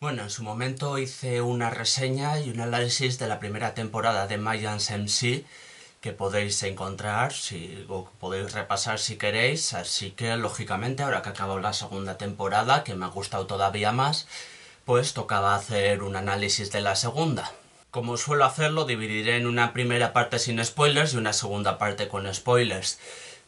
Bueno, en su momento hice una reseña y un análisis de la primera temporada de Mayans MC que podéis encontrar si, o podéis repasar si queréis. Así que, lógicamente, ahora que acabo la segunda temporada, que me ha gustado todavía más, pues tocaba hacer un análisis de la segunda. Como suelo hacerlo, dividiré en una primera parte sin spoilers y una segunda parte con spoilers.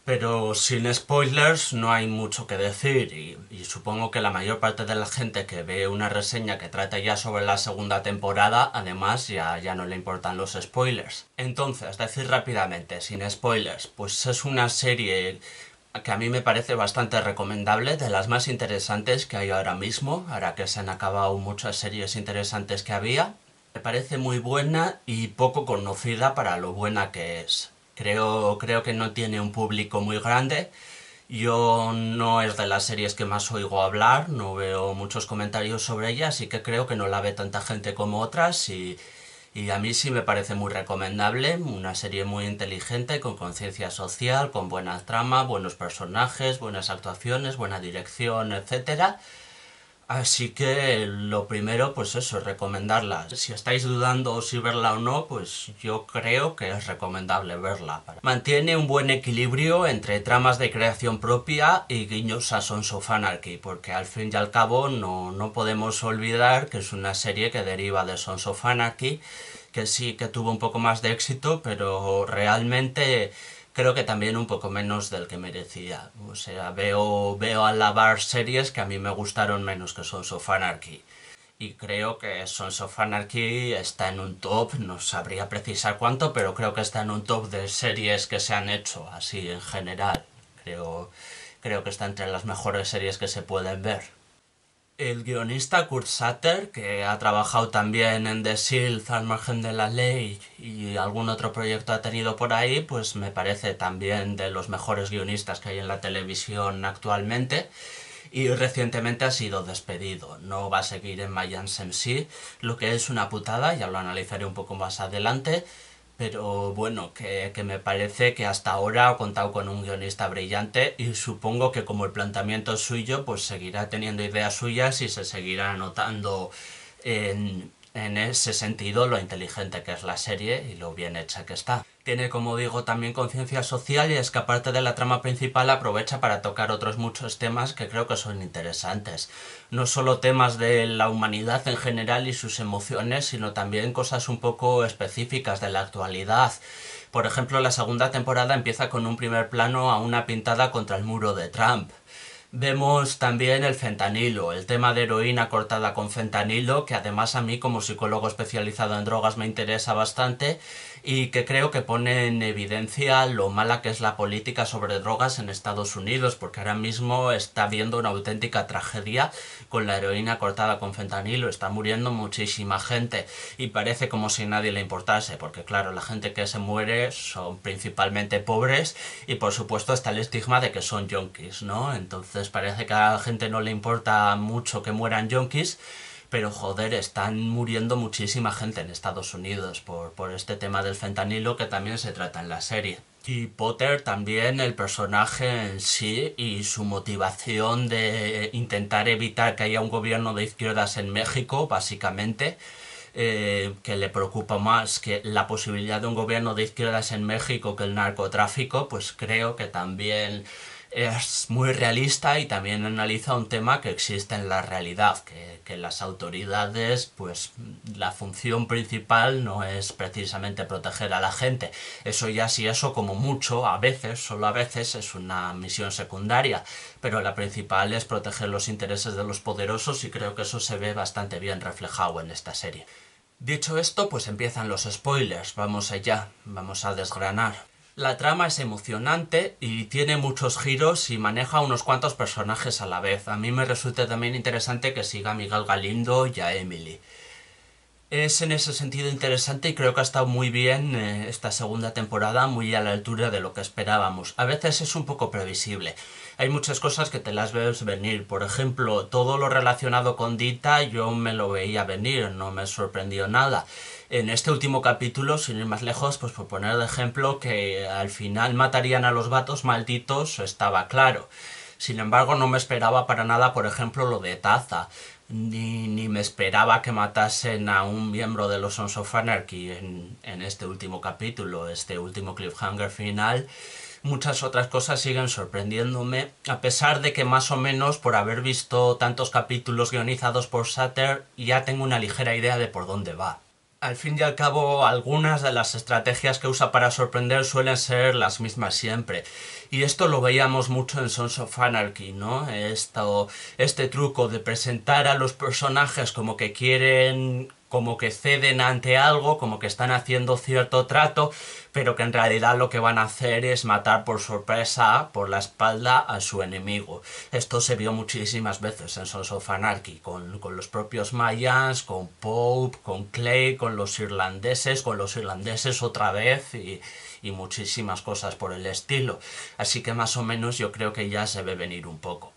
Pero sin spoilers no hay mucho que decir y, supongo que la mayor parte de la gente que ve una reseña que trata ya sobre la segunda temporada, además ya, ya no le importan los spoilers. Entonces, decir rápidamente, sin spoilers, pues es una serie que a mí me parece bastante recomendable, de las más interesantes que hay ahora mismo, ahora que se han acabado muchas series interesantes que había. Me parece muy buena y poco conocida para lo buena que es. Creo, creo que no tiene un público muy grande. Yo no es de las series que más oigo hablar, no veo muchos comentarios sobre ella, así que creo que no la ve tanta gente como otras y, y a mí sí me parece muy recomendable, una serie muy inteligente, con conciencia social, con buena trama, buenos personajes, buenas actuaciones, buena dirección, etcétera Así que lo primero, pues eso, recomendarla. Si estáis dudando si verla o no, pues yo creo que es recomendable verla. Mantiene un buen equilibrio entre tramas de creación propia y guiños a Sons of Anarchy, porque al fin y al cabo no, no podemos olvidar que es una serie que deriva de Sons of Anarchy, que sí que tuvo un poco más de éxito, pero realmente creo que también un poco menos del que merecía. O sea, veo, veo alabar series que a mí me gustaron menos que Sons of Anarchy. Y creo que Sons of Anarchy está en un top, no sabría precisar cuánto, pero creo que está en un top de series que se han hecho, así en general. Creo, creo que está entre las mejores series que se pueden ver. El guionista Kurt Sutter, que ha trabajado también en The Shield, Al margen de la ley y algún otro proyecto ha tenido por ahí, pues me parece también de los mejores guionistas que hay en la televisión actualmente. Y recientemente ha sido despedido. No va a seguir en Mayans MC, lo que es una putada, ya lo analizaré un poco más adelante. Pero bueno, que, me parece que hasta ahora ha contado con un guionista brillante y supongo que como el planteamiento es suyo, pues seguirá teniendo ideas suyas y se seguirá anotando en ese sentido lo inteligente que es la serie y lo bien hecha que está. Tiene, como digo, también conciencia social y es que aparte de la trama principal aprovecha para tocar otros muchos temas que creo que son interesantes. No solo temas de la humanidad en general y sus emociones, sino también cosas un poco específicas de la actualidad. Por ejemplo, la segunda temporada empieza con un primer plano a una pintada contra el muro de Trump. Vemos también el fentanilo, el tema de heroína cortada con fentanilo, que además a mí como psicólogo especializado en drogas me interesa bastante y que creo que pone en evidencia lo mala que es la política sobre drogas en Estados Unidos, porque ahora mismo está viendo una auténtica tragedia con la heroína cortada con fentanilo, está muriendo muchísima gente y parece como si nadie le importase, porque claro, la gente que se muere son principalmente pobres y por supuesto está el estigma de que son yonkis, ¿no? Entonces parece que a la gente no le importa mucho que mueran yonkis, pero joder, están muriendo muchísima gente en Estados Unidos por, por este tema del fentanilo que también se trata en la serie. Y Potter también, el personaje en sí y su motivación de intentar evitar que haya un gobierno de izquierdas en México, básicamente, eh, que le preocupa más que la posibilidad de un gobierno de izquierdas en México que el narcotráfico, pues creo que también es muy realista y también analiza un tema que existe en la realidad, que, las autoridades, pues la función principal no es precisamente proteger a la gente. Eso ya sí eso como mucho, a veces, solo a veces, es una misión secundaria, pero la principal es proteger los intereses de los poderosos y creo que eso se ve bastante bien reflejado en esta serie. Dicho esto, pues empiezan los spoilers, vamos allá, vamos a desgranar. La trama es emocionante y tiene muchos giros y maneja unos cuantos personajes a la vez. A mí me resulta también interesante que siga a Miguel Galindo y a Emily. Es en ese sentido interesante y creo que ha estado muy bien eh, esta segunda temporada, muy a la altura de lo que esperábamos. A veces es un poco previsible. Hay muchas cosas que te las ves venir. Por ejemplo, todo lo relacionado con Dita yo me lo veía venir, no me sorprendió nada. En este último capítulo, sin ir más lejos, pues por poner de ejemplo que al final matarían a los vatos malditos, estaba claro. Sin embargo, no me esperaba para nada, por ejemplo, lo de Taza ni, me esperaba que matasen a un miembro de los Sons of Anarchy en, en este último capítulo, este último cliffhanger final muchas otras cosas siguen sorprendiéndome, a pesar de que más o menos por haber visto tantos capítulos guionizados por Sutter ya tengo una ligera idea de por dónde va. Al fin y al cabo, algunas de las estrategias que usa para sorprender suelen ser las mismas siempre. Y esto lo veíamos mucho en Sons of Anarchy, ¿no? Esto, este truco de presentar a los personajes como que quieren como que ceden ante algo, como que están haciendo cierto trato, pero que en realidad lo que van a hacer es matar por sorpresa, por la espalda, a su enemigo. Esto se vio muchísimas veces en Sons of Anarchy, con, los propios mayans, con Pope, con Clay, con los irlandeses, con los irlandeses otra vez y muchísimas cosas por el estilo. Así que más o menos yo creo que ya se ve venir un poco.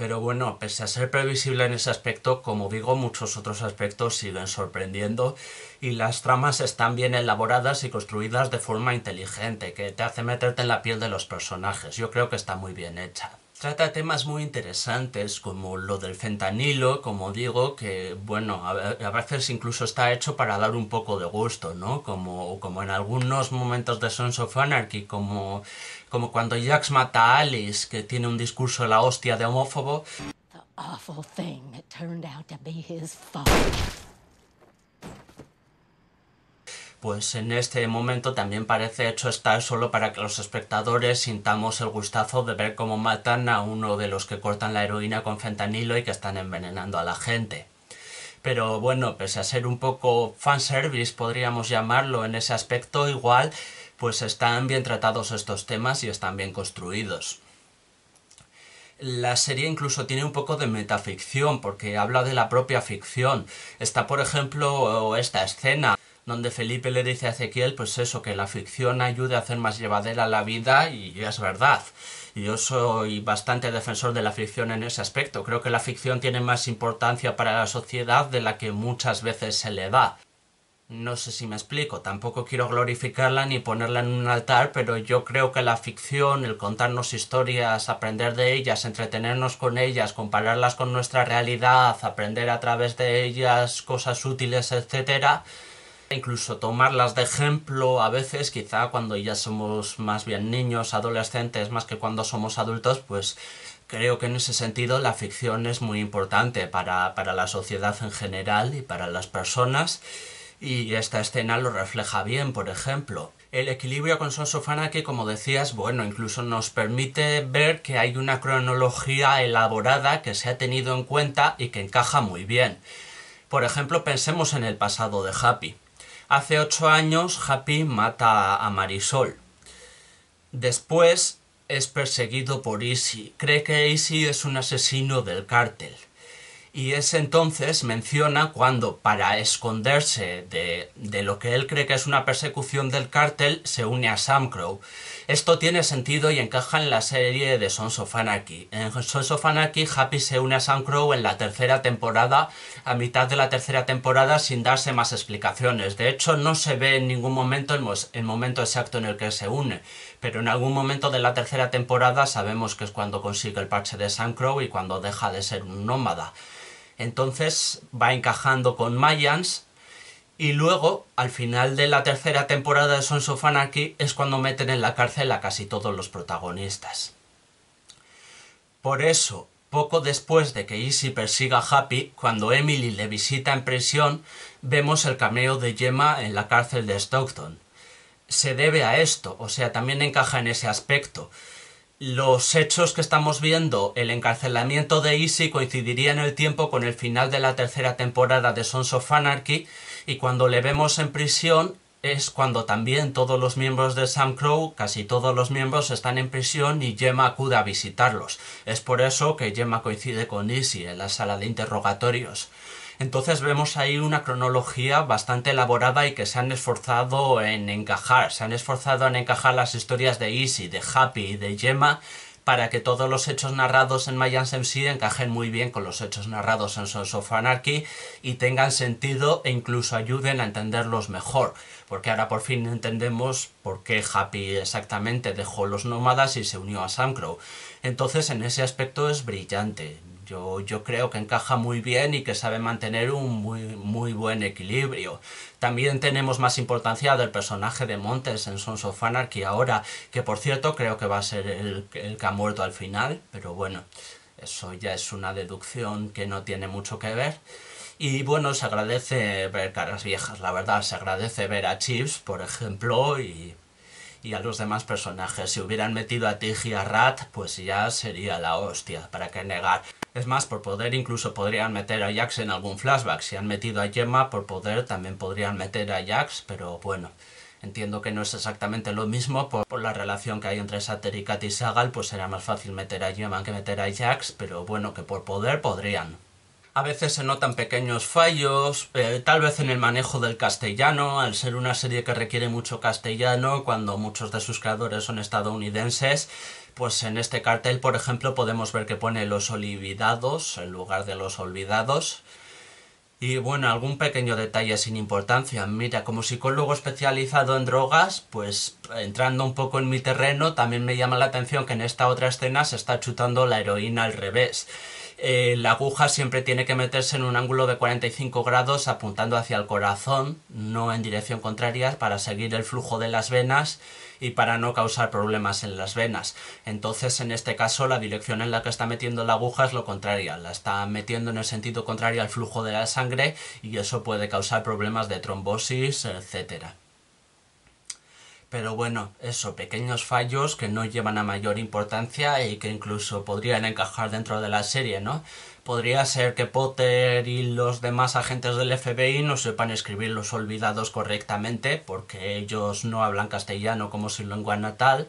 Pero bueno, pese a ser previsible en ese aspecto, como digo, muchos otros aspectos siguen sorprendiendo y las tramas están bien elaboradas y construidas de forma inteligente, que te hace meterte en la piel de los personajes. Yo creo que está muy bien hecha trata temas muy interesantes como lo del fentanilo, como digo, que bueno, a veces incluso está hecho para dar un poco de gusto, ¿no? Como, como en algunos momentos de Sons of Anarchy, como, como cuando Jax mata a Alice, que tiene un discurso de la hostia de homófobo pues en este momento también parece hecho estar solo para que los espectadores sintamos el gustazo de ver cómo matan a uno de los que cortan la heroína con fentanilo y que están envenenando a la gente. Pero bueno, pese a ser un poco fanservice, podríamos llamarlo en ese aspecto, igual, pues están bien tratados estos temas y están bien construidos. La serie incluso tiene un poco de metaficción, porque habla de la propia ficción. Está, por ejemplo, esta escena donde Felipe le dice a Ezequiel, pues eso, que la ficción ayude a hacer más llevadera la vida y es verdad. Yo soy bastante defensor de la ficción en ese aspecto. Creo que la ficción tiene más importancia para la sociedad de la que muchas veces se le da. No sé si me explico, tampoco quiero glorificarla ni ponerla en un altar, pero yo creo que la ficción, el contarnos historias, aprender de ellas, entretenernos con ellas, compararlas con nuestra realidad, aprender a través de ellas cosas útiles, etcétera, incluso tomarlas de ejemplo a veces, quizá cuando ya somos más bien niños, adolescentes, más que cuando somos adultos, pues creo que en ese sentido la ficción es muy importante para, la sociedad en general y para las personas, y esta escena lo refleja bien, por ejemplo. El equilibrio con Sons que como decías, bueno, incluso nos permite ver que hay una cronología elaborada que se ha tenido en cuenta y que encaja muy bien. Por ejemplo, pensemos en el pasado de Happy. Hace ocho años Happy mata a Marisol. Después es perseguido por Izzy, Cree que Izzy es un asesino del cártel. Y es entonces, menciona, cuando para esconderse de, de, lo que él cree que es una persecución del cártel, se une a Sam Crow. Esto tiene sentido y encaja en la serie de Sons of Anarchy. En Sons of Anarchy, Happy se une a Sam Crow en la tercera temporada, a mitad de la tercera temporada, sin darse más explicaciones. De hecho, no se ve en ningún momento el momento exacto en el que se une pero en algún momento de la tercera temporada sabemos que es cuando consigue el parche de Crow y cuando deja de ser un nómada. Entonces va encajando con Mayans y luego, al final de la tercera temporada de Sons of Anarchy, es cuando meten en la cárcel a casi todos los protagonistas. Por eso, poco después de que Easy persiga a Happy, cuando Emily le visita en prisión, vemos el cameo de Gemma en la cárcel de Stockton se debe a esto, o sea, también encaja en ese aspecto. Los hechos que estamos viendo, el encarcelamiento de Easy coincidiría en el tiempo con el final de la tercera temporada de Sons of Anarchy y cuando le vemos en prisión es cuando también todos los miembros de Sam Crow, casi todos los miembros están en prisión y Gemma acude a visitarlos. Es por eso que Gemma coincide con Easy en la sala de interrogatorios. Entonces vemos ahí una cronología bastante elaborada y que se han esforzado en encajar, se han esforzado en encajar las historias de Easy, de Happy y de Gemma para que todos los hechos narrados en Mayans MC encajen muy bien con los hechos narrados en Sons of Anarchy y tengan sentido e incluso ayuden a entenderlos mejor, porque ahora por fin entendemos por qué Happy exactamente dejó los nómadas y se unió a Samcrow. Entonces en ese aspecto es brillante, yo, creo que encaja muy bien y que sabe mantener un muy, muy buen equilibrio. También tenemos más importancia del personaje de Montes en Sons of Anarchy ahora, que por cierto creo que va a ser el, que ha muerto al final, pero bueno, eso ya es una deducción que no tiene mucho que ver. Y bueno, se agradece ver caras viejas, la verdad, se agradece ver a Chips, por ejemplo, y, y a los demás personajes. Si hubieran metido a Tig y a Rat, pues ya sería la hostia, para qué negar. Es más, por poder incluso podrían meter a Jax en algún flashback. Si han metido a Gemma, por poder también podrían meter a Jax, pero bueno. Entiendo que no es exactamente lo mismo por, la relación que hay entre Sater y y Sagal, pues será más fácil meter a Gemma que meter a Jax, pero bueno, que por poder podrían. A veces se notan pequeños fallos, eh, tal vez en el manejo del castellano, al ser una serie que requiere mucho castellano, cuando muchos de sus creadores son estadounidenses, pues en este cartel, por ejemplo, podemos ver que pone los olvidados en lugar de los olvidados. Y bueno, algún pequeño detalle sin importancia. Mira, como psicólogo especializado en drogas, pues entrando un poco en mi terreno, también me llama la atención que en esta otra escena se está chutando la heroína al revés. Eh, la aguja siempre tiene que meterse en un ángulo de 45 grados apuntando hacia el corazón, no en dirección contraria, para seguir el flujo de las venas y para no causar problemas en las venas. Entonces, en este caso, la dirección en la que está metiendo la aguja es lo contraria, la está metiendo en el sentido contrario al flujo de la sangre y eso puede causar problemas de trombosis, etcétera. Pero bueno, eso, pequeños fallos que no llevan a mayor importancia y que incluso podrían encajar dentro de la serie, ¿no? Podría ser que Potter y los demás agentes del FBI no sepan escribir los olvidados correctamente, porque ellos no hablan castellano como su lengua natal,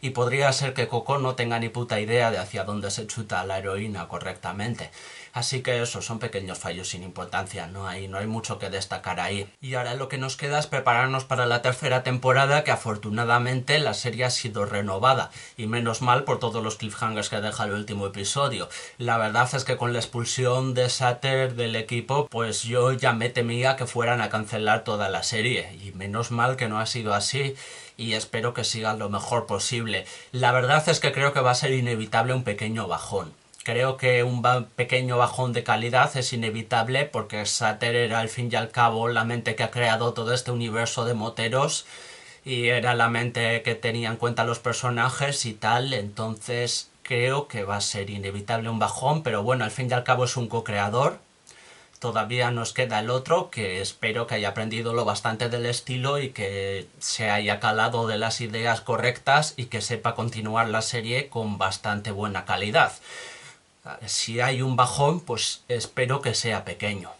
y podría ser que Coco no tenga ni puta idea de hacia dónde se chuta la heroína correctamente. Así que eso, son pequeños fallos sin importancia, no hay, no hay mucho que destacar ahí. Y ahora lo que nos queda es prepararnos para la tercera temporada, que afortunadamente la serie ha sido renovada, y menos mal por todos los cliffhangers que deja el último episodio. La verdad es que con la expulsión de Satter del equipo, pues yo ya me temía que fueran a cancelar toda la serie, y menos mal que no ha sido así y espero que sigan lo mejor posible. La verdad es que creo que va a ser inevitable un pequeño bajón creo que un pequeño bajón de calidad es inevitable porque Sater era al fin y al cabo la mente que ha creado todo este universo de moteros y era la mente que tenía en cuenta los personajes y tal, entonces creo que va a ser inevitable un bajón, pero bueno, al fin y al cabo es un co-creador. Todavía nos queda el otro, que espero que haya aprendido lo bastante del estilo y que se haya calado de las ideas correctas y que sepa continuar la serie con bastante buena calidad. Si hay un bajón, pues espero que sea pequeño.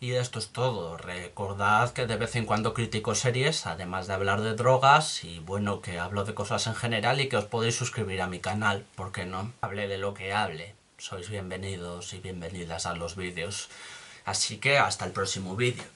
Y esto es todo. Recordad que de vez en cuando critico series, además de hablar de drogas y bueno, que hablo de cosas en general y que os podéis suscribir a mi canal, porque no hable de lo que hable. Sois bienvenidos y bienvenidas a los vídeos. Así que hasta el próximo vídeo.